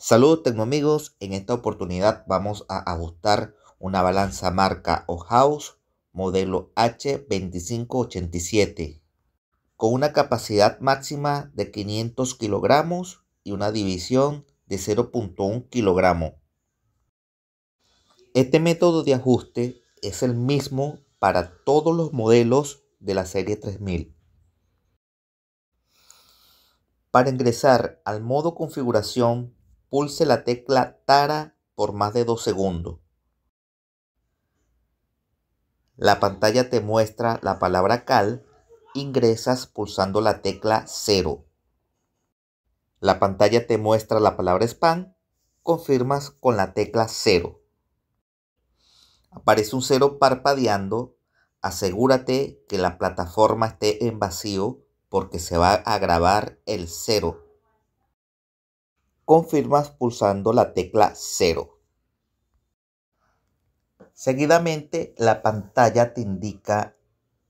Saludos amigos, en esta oportunidad vamos a ajustar una balanza marca O modelo H2587 con una capacidad máxima de 500 kilogramos y una división de 0.1 kg. Este método de ajuste es el mismo para todos los modelos de la serie 3000. Para ingresar al modo configuración pulse la tecla Tara por más de 2 segundos. La pantalla te muestra la palabra cal, ingresas pulsando la tecla 0. La pantalla te muestra la palabra spam, confirmas con la tecla 0. Aparece un CERO parpadeando, asegúrate que la plataforma esté en vacío porque se va a grabar el CERO confirmas pulsando la tecla 0. Seguidamente la pantalla te indica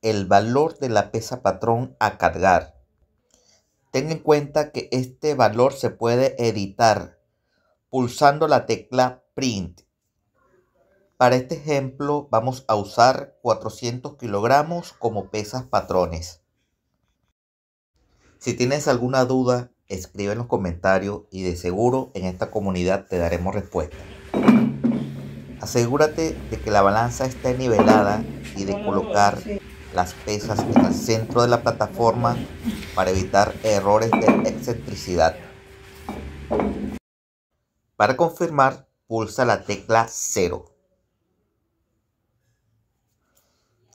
el valor de la pesa patrón a cargar. Ten en cuenta que este valor se puede editar pulsando la tecla print. Para este ejemplo vamos a usar 400 kilogramos como pesas patrones. Si tienes alguna duda escribe en los comentarios y de seguro en esta comunidad te daremos respuesta. Asegúrate de que la balanza esté nivelada y de colocar las pesas en el centro de la plataforma para evitar errores de excentricidad. Para confirmar, pulsa la tecla 0.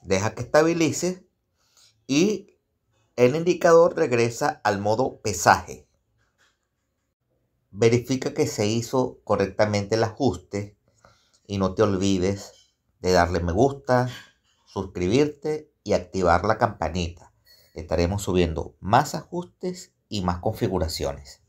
Deja que estabilice y el indicador regresa al modo pesaje. Verifica que se hizo correctamente el ajuste y no te olvides de darle me gusta, suscribirte y activar la campanita. Estaremos subiendo más ajustes y más configuraciones.